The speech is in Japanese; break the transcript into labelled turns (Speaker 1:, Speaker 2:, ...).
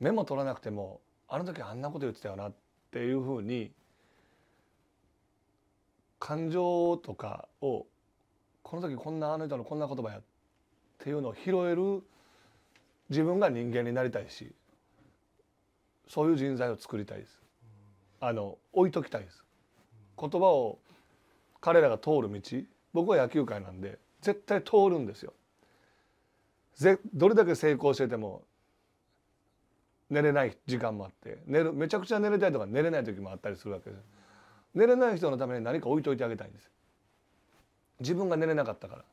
Speaker 1: メモ取らなくてもあの時あんなこと言ってたよなっていうふうに感情とかをこの時こんなあの人のこんな言葉やっていうのを拾える自分が人間になりたいしそういう人材を作りたいです。あの置いときたいです。言葉を彼らが通る道僕は野球界なんで絶対通るんですよ。ぜどれだけ成功してても寝れない時間もあって寝るめちゃくちゃ寝れたいとか寝れない時もあったりするわけです寝れない人のために何か置いといてあげたいんです自分が寝れなかったから